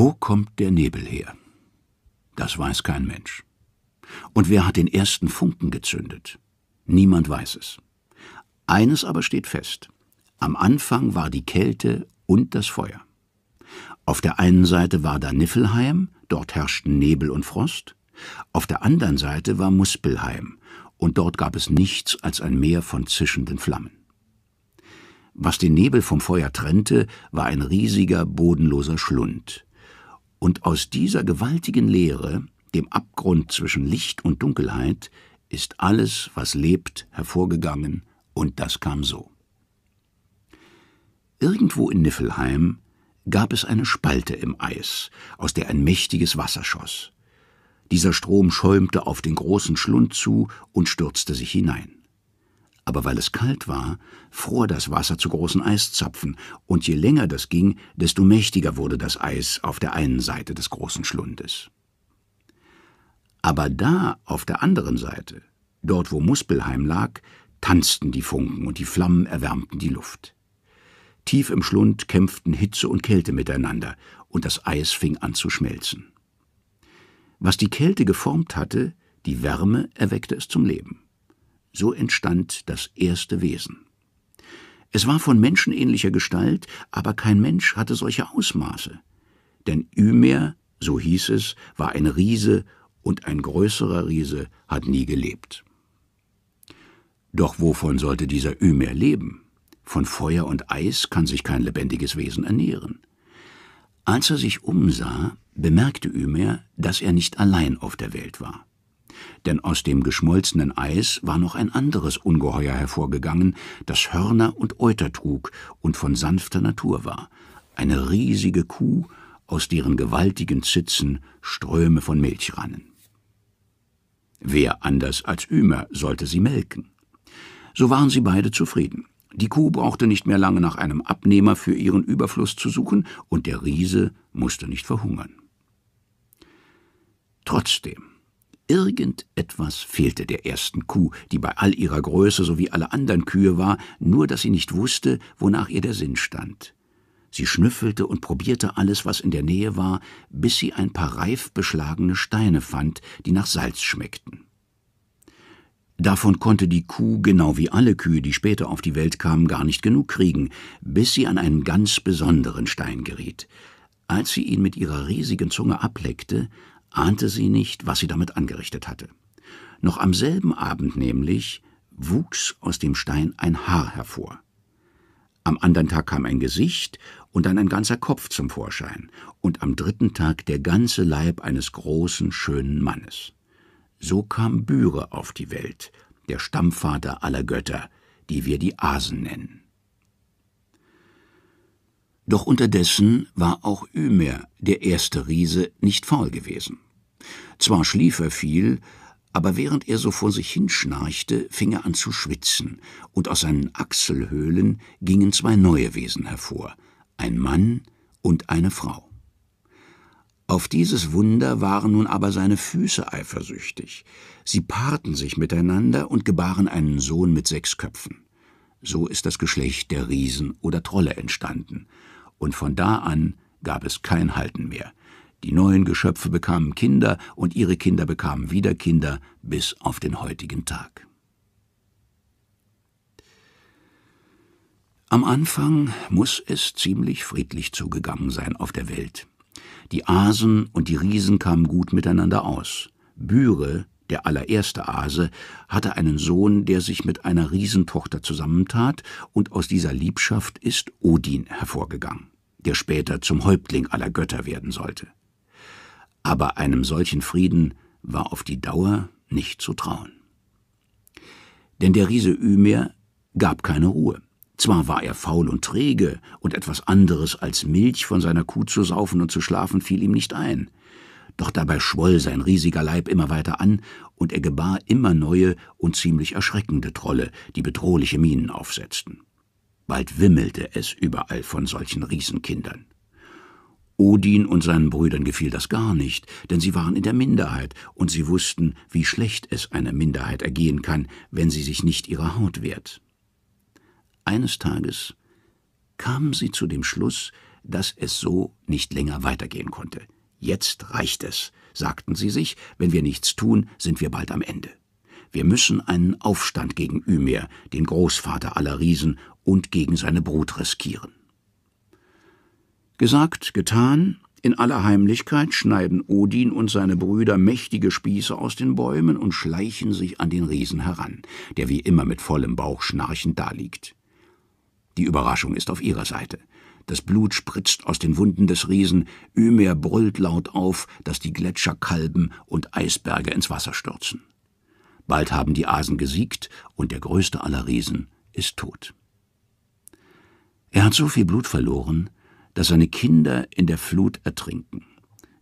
Wo kommt der Nebel her? Das weiß kein Mensch. Und wer hat den ersten Funken gezündet? Niemand weiß es. Eines aber steht fest. Am Anfang war die Kälte und das Feuer. Auf der einen Seite war da Niffelheim, dort herrschten Nebel und Frost, auf der anderen Seite war Muspelheim, und dort gab es nichts als ein Meer von zischenden Flammen. Was den Nebel vom Feuer trennte, war ein riesiger, bodenloser Schlund, und aus dieser gewaltigen Leere, dem Abgrund zwischen Licht und Dunkelheit, ist alles, was lebt, hervorgegangen, und das kam so. Irgendwo in Niffelheim gab es eine Spalte im Eis, aus der ein mächtiges Wasser schoss. Dieser Strom schäumte auf den großen Schlund zu und stürzte sich hinein aber weil es kalt war, fror das Wasser zu großen Eiszapfen, und je länger das ging, desto mächtiger wurde das Eis auf der einen Seite des großen Schlundes. Aber da auf der anderen Seite, dort wo Muspelheim lag, tanzten die Funken und die Flammen erwärmten die Luft. Tief im Schlund kämpften Hitze und Kälte miteinander, und das Eis fing an zu schmelzen. Was die Kälte geformt hatte, die Wärme erweckte es zum Leben. So entstand das erste Wesen. Es war von menschenähnlicher Gestalt, aber kein Mensch hatte solche Ausmaße. Denn Ymer, so hieß es, war ein Riese und ein größerer Riese hat nie gelebt. Doch wovon sollte dieser Ymer leben? Von Feuer und Eis kann sich kein lebendiges Wesen ernähren. Als er sich umsah, bemerkte Ymer, dass er nicht allein auf der Welt war denn aus dem geschmolzenen Eis war noch ein anderes Ungeheuer hervorgegangen, das Hörner und Euter trug und von sanfter Natur war, eine riesige Kuh, aus deren gewaltigen Zitzen Ströme von Milch rannen. Wer anders als Ümer sollte sie melken? So waren sie beide zufrieden. Die Kuh brauchte nicht mehr lange nach einem Abnehmer für ihren Überfluss zu suchen, und der Riese musste nicht verhungern. Trotzdem Irgendetwas fehlte der ersten Kuh, die bei all ihrer Größe so wie alle anderen Kühe war, nur dass sie nicht wusste, wonach ihr der Sinn stand. Sie schnüffelte und probierte alles, was in der Nähe war, bis sie ein paar reif beschlagene Steine fand, die nach Salz schmeckten. Davon konnte die Kuh, genau wie alle Kühe, die später auf die Welt kamen, gar nicht genug kriegen, bis sie an einen ganz besonderen Stein geriet. Als sie ihn mit ihrer riesigen Zunge ableckte, ahnte sie nicht, was sie damit angerichtet hatte. Noch am selben Abend nämlich wuchs aus dem Stein ein Haar hervor. Am anderen Tag kam ein Gesicht und dann ein ganzer Kopf zum Vorschein, und am dritten Tag der ganze Leib eines großen, schönen Mannes. So kam Büre auf die Welt, der Stammvater aller Götter, die wir die Asen nennen. Doch unterdessen war auch Ymer, der erste Riese, nicht faul gewesen. Zwar schlief er viel, aber während er so vor sich hinschnarchte, fing er an zu schwitzen, und aus seinen Achselhöhlen gingen zwei neue Wesen hervor, ein Mann und eine Frau. Auf dieses Wunder waren nun aber seine Füße eifersüchtig. Sie paarten sich miteinander und gebaren einen Sohn mit sechs Köpfen. So ist das Geschlecht der Riesen oder Trolle entstanden, und von da an gab es kein Halten mehr. Die neuen Geschöpfe bekamen Kinder und ihre Kinder bekamen wieder Kinder bis auf den heutigen Tag. Am Anfang muss es ziemlich friedlich zugegangen sein auf der Welt. Die Asen und die Riesen kamen gut miteinander aus. Büre der allererste Ase hatte einen Sohn, der sich mit einer Riesentochter zusammentat, und aus dieser Liebschaft ist Odin hervorgegangen, der später zum Häuptling aller Götter werden sollte. Aber einem solchen Frieden war auf die Dauer nicht zu trauen. Denn der Riese Ümer gab keine Ruhe. Zwar war er faul und träge, und etwas anderes als Milch von seiner Kuh zu saufen und zu schlafen fiel ihm nicht ein, doch dabei schwoll sein riesiger Leib immer weiter an, und er gebar immer neue und ziemlich erschreckende Trolle, die bedrohliche Minen aufsetzten. Bald wimmelte es überall von solchen Riesenkindern. Odin und seinen Brüdern gefiel das gar nicht, denn sie waren in der Minderheit, und sie wussten, wie schlecht es einer Minderheit ergehen kann, wenn sie sich nicht ihrer Haut wehrt. Eines Tages kamen sie zu dem Schluss, dass es so nicht länger weitergehen konnte – Jetzt reicht es, sagten sie sich, wenn wir nichts tun, sind wir bald am Ende. Wir müssen einen Aufstand gegen Ymir, den Großvater aller Riesen, und gegen seine Brut riskieren. Gesagt, getan, in aller Heimlichkeit schneiden Odin und seine Brüder mächtige Spieße aus den Bäumen und schleichen sich an den Riesen heran, der wie immer mit vollem Bauch schnarchend daliegt. Die Überraschung ist auf ihrer Seite. Das Blut spritzt aus den Wunden des Riesen, Ymer brüllt laut auf, dass die Gletscher kalben und Eisberge ins Wasser stürzen. Bald haben die Asen gesiegt und der größte aller Riesen ist tot. Er hat so viel Blut verloren, dass seine Kinder in der Flut ertrinken.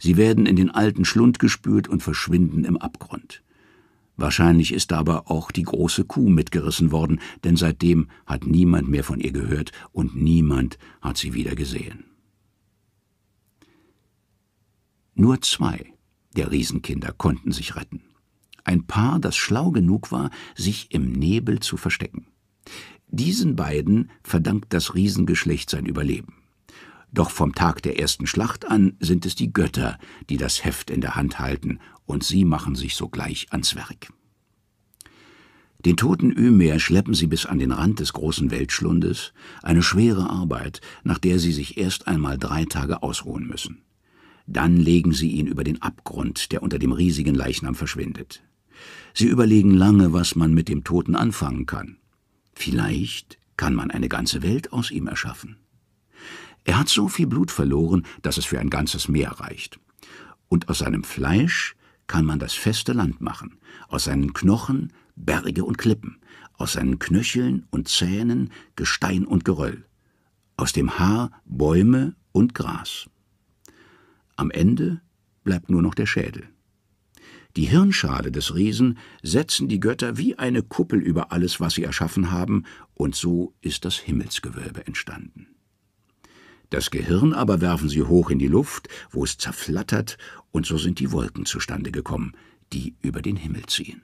Sie werden in den alten Schlund gespült und verschwinden im Abgrund. Wahrscheinlich ist aber auch die große Kuh mitgerissen worden, denn seitdem hat niemand mehr von ihr gehört und niemand hat sie wieder gesehen. Nur zwei der Riesenkinder konnten sich retten. Ein Paar, das schlau genug war, sich im Nebel zu verstecken. Diesen beiden verdankt das Riesengeschlecht sein Überleben. Doch vom Tag der ersten Schlacht an sind es die Götter, die das Heft in der Hand halten, und sie machen sich sogleich ans Werk. Den toten Ymer schleppen sie bis an den Rand des großen Weltschlundes, eine schwere Arbeit, nach der sie sich erst einmal drei Tage ausruhen müssen. Dann legen sie ihn über den Abgrund, der unter dem riesigen Leichnam verschwindet. Sie überlegen lange, was man mit dem Toten anfangen kann. Vielleicht kann man eine ganze Welt aus ihm erschaffen. Er hat so viel Blut verloren, dass es für ein ganzes Meer reicht. Und aus seinem Fleisch kann man das feste Land machen, aus seinen Knochen Berge und Klippen, aus seinen Knöcheln und Zähnen Gestein und Geröll, aus dem Haar Bäume und Gras. Am Ende bleibt nur noch der Schädel. Die Hirnschale des Riesen setzen die Götter wie eine Kuppel über alles, was sie erschaffen haben, und so ist das Himmelsgewölbe entstanden. Das Gehirn aber werfen sie hoch in die Luft, wo es zerflattert, und so sind die Wolken zustande gekommen, die über den Himmel ziehen.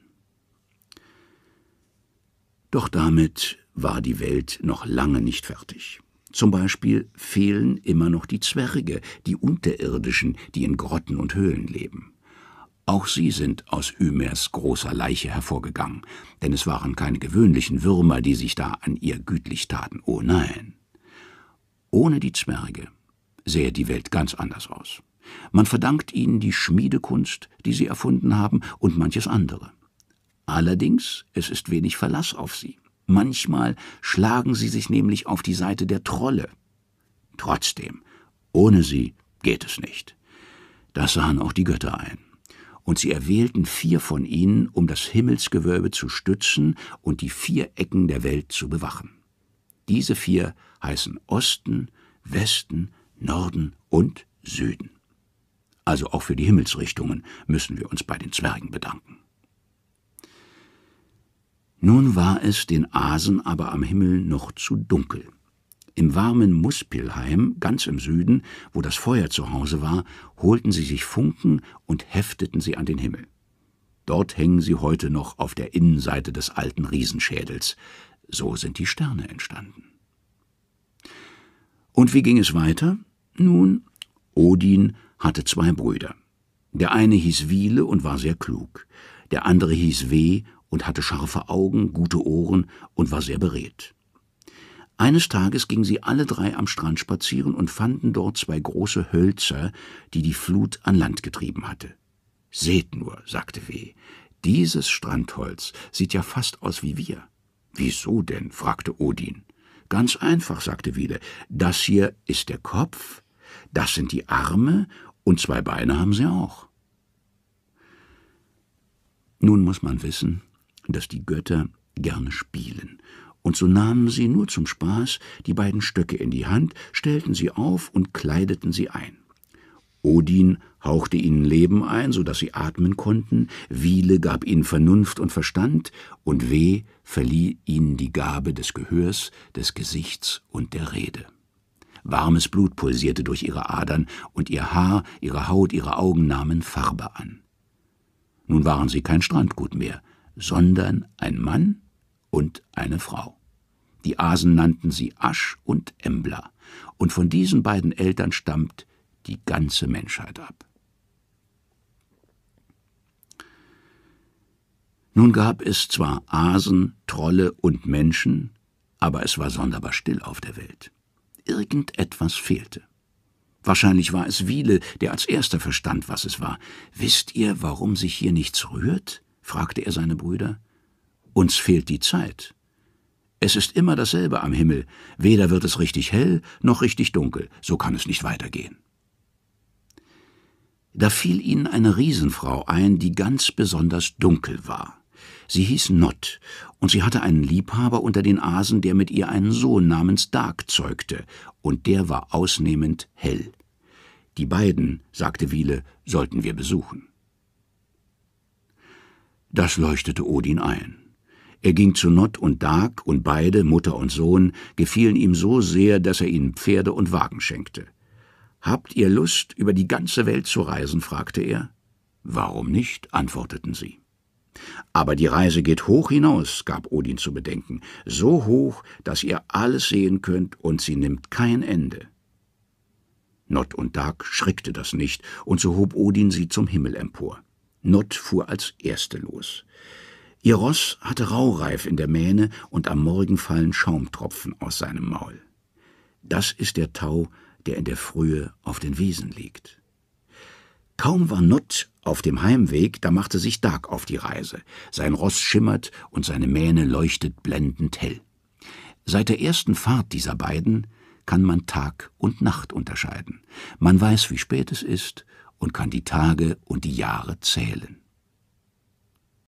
Doch damit war die Welt noch lange nicht fertig. Zum Beispiel fehlen immer noch die Zwerge, die Unterirdischen, die in Grotten und Höhlen leben. Auch sie sind aus Ymers großer Leiche hervorgegangen, denn es waren keine gewöhnlichen Würmer, die sich da an ihr gütlich taten, oh nein. Ohne die Zwerge sähe die Welt ganz anders aus. Man verdankt ihnen die Schmiedekunst, die sie erfunden haben, und manches andere. Allerdings, es ist wenig Verlass auf sie. Manchmal schlagen sie sich nämlich auf die Seite der Trolle. Trotzdem, ohne sie geht es nicht. Das sahen auch die Götter ein. Und sie erwählten vier von ihnen, um das Himmelsgewölbe zu stützen und die vier Ecken der Welt zu bewachen. Diese vier heißen Osten, Westen, Norden und Süden. Also auch für die Himmelsrichtungen müssen wir uns bei den Zwergen bedanken. Nun war es den Asen aber am Himmel noch zu dunkel. Im warmen Muspelheim, ganz im Süden, wo das Feuer zu Hause war, holten sie sich Funken und hefteten sie an den Himmel. Dort hängen sie heute noch auf der Innenseite des alten Riesenschädels. So sind die Sterne entstanden. Und wie ging es weiter? Nun, Odin hatte zwei Brüder. Der eine hieß Wiele und war sehr klug. Der andere hieß Weh und hatte scharfe Augen, gute Ohren und war sehr beredt. Eines Tages gingen sie alle drei am Strand spazieren und fanden dort zwei große Hölzer, die die Flut an Land getrieben hatte. Seht nur, sagte Weh, dieses Strandholz sieht ja fast aus wie wir. Wieso denn? fragte Odin. Ganz einfach, sagte Wiede. Das hier ist der Kopf, das sind die Arme und zwei Beine haben sie auch. Nun muss man wissen, dass die Götter gerne spielen, und so nahmen sie nur zum Spaß die beiden Stöcke in die Hand, stellten sie auf und kleideten sie ein. Odin hauchte ihnen Leben ein, so dass sie atmen konnten, Wiele gab ihnen Vernunft und Verstand, und Weh verlieh ihnen die Gabe des Gehörs, des Gesichts und der Rede. Warmes Blut pulsierte durch ihre Adern, und ihr Haar, ihre Haut, ihre Augen nahmen Farbe an. Nun waren sie kein Strandgut mehr, sondern ein Mann und eine Frau. Die Asen nannten sie Asch und Embla, und von diesen beiden Eltern stammt die ganze Menschheit ab. Nun gab es zwar Asen, Trolle und Menschen, aber es war sonderbar still auf der Welt. Irgendetwas fehlte. Wahrscheinlich war es Wiele, der als erster verstand, was es war. Wisst ihr, warum sich hier nichts rührt? fragte er seine Brüder. Uns fehlt die Zeit. Es ist immer dasselbe am Himmel, weder wird es richtig hell noch richtig dunkel, so kann es nicht weitergehen. Da fiel ihnen eine Riesenfrau ein, die ganz besonders dunkel war. Sie hieß Nott, und sie hatte einen Liebhaber unter den Asen, der mit ihr einen Sohn namens Dag zeugte, und der war ausnehmend hell. Die beiden, sagte Wiele, sollten wir besuchen. Das leuchtete Odin ein. Er ging zu Nott und Dag, und beide, Mutter und Sohn, gefielen ihm so sehr, dass er ihnen Pferde und Wagen schenkte. Habt ihr Lust, über die ganze Welt zu reisen? fragte er. Warum nicht? antworteten sie. Aber die Reise geht hoch hinaus, gab Odin zu bedenken, so hoch, dass ihr alles sehen könnt, und sie nimmt kein Ende. Nott und Dag schrickte das nicht, und so hob Odin sie zum Himmel empor. Nott fuhr als Erste los. Ihr Ross hatte Raureif in der Mähne, und am Morgen fallen Schaumtropfen aus seinem Maul. Das ist der Tau, der in der Frühe auf den Wiesen liegt. Kaum war Nutt auf dem Heimweg, da machte sich Dag auf die Reise. Sein Ross schimmert und seine Mähne leuchtet blendend hell. Seit der ersten Fahrt dieser beiden kann man Tag und Nacht unterscheiden. Man weiß, wie spät es ist und kann die Tage und die Jahre zählen.